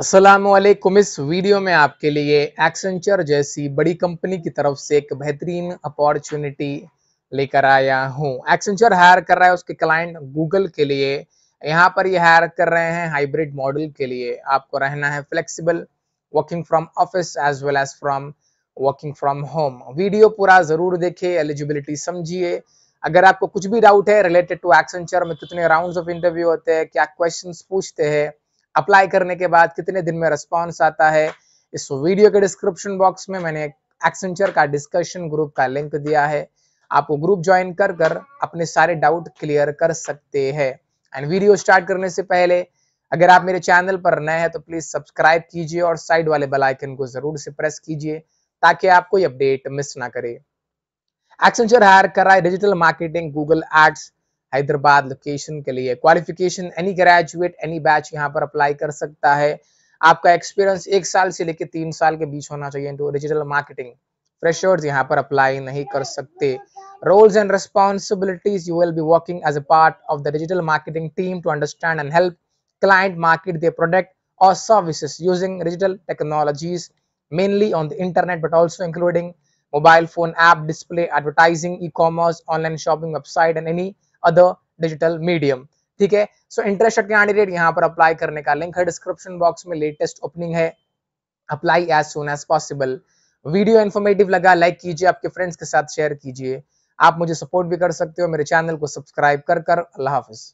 असलम इस वीडियो में आपके लिए एक्सेंचर जैसी बड़ी कंपनी की तरफ से एक बेहतरीन अपॉर्चुनिटी लेकर आया हूँ एक्सेंचर हायर कर रहा है उसके क्लाइंट गूगल के लिए यहाँ पर ये हायर कर रहे हैं हाइब्रिड मॉडल के लिए आपको रहना है flexible working from office as well as from working from home video पूरा जरूर देखिए एलिजिबिलिटी समझिए अगर आपको कुछ भी डाउट है रिलेटेड टू एक्सेंचर में कितने राउंड ऑफ इंटरव्यू होते हैं क्या क्वेश्चन पूछते हैं अप्लाई करने के बाद कितने दिन में रिस्पॉन्स आता है इस वीडियो के डिस्क्रिप्शन बॉक्स में मैंने एक्सेंचर का डिस्कशन ग्रुप का लिंक दिया है आप वो ग्रुप ज्वाइन कर कर अपने सारे डाउट क्लियर कर सकते हैं एंड वीडियो स्टार्ट करने से पहले अगर आप मेरे चैनल पर नए हैं तो प्लीज सब्सक्राइब कीजिए और साइड वाले बेल आइकन को जरूर से प्रेस कीजिए ताकि आप कोई अपडेट मिस ना करें एक्सेंचर हायर कर रहा है digital marketing Google ads Hyderabad location के लिए qualification any graduate any batch यहाँ पर अप्लाई कर सकता है आपका एक्सपीरियंस एक साल से लेकर तीन साल के बीच होना चाहिए इनटू डिजिटल मार्केटिंग फ्रेशर्स यहाँ पर अप्लाई नहीं कर सकते roles and responsibilities you will be working as a part of the digital marketing team to understand and help client market their product or services using digital technologies mainly on the internet but also including mobile phone app display advertising e-commerce online shopping website and any other digital medium ठीक है so interest candidate यहाँ पर apply करने का link है description box में latest opening है apply as soon as possible video informative लगा लाइक कीजिए आपके फ्रेंड्स के साथ शेयर कीजिए आप मुझे सपोर्ट भी कर सकते हो मेरे चैनल को सब्सक्राइब कर कर अल्लाह हाफिज़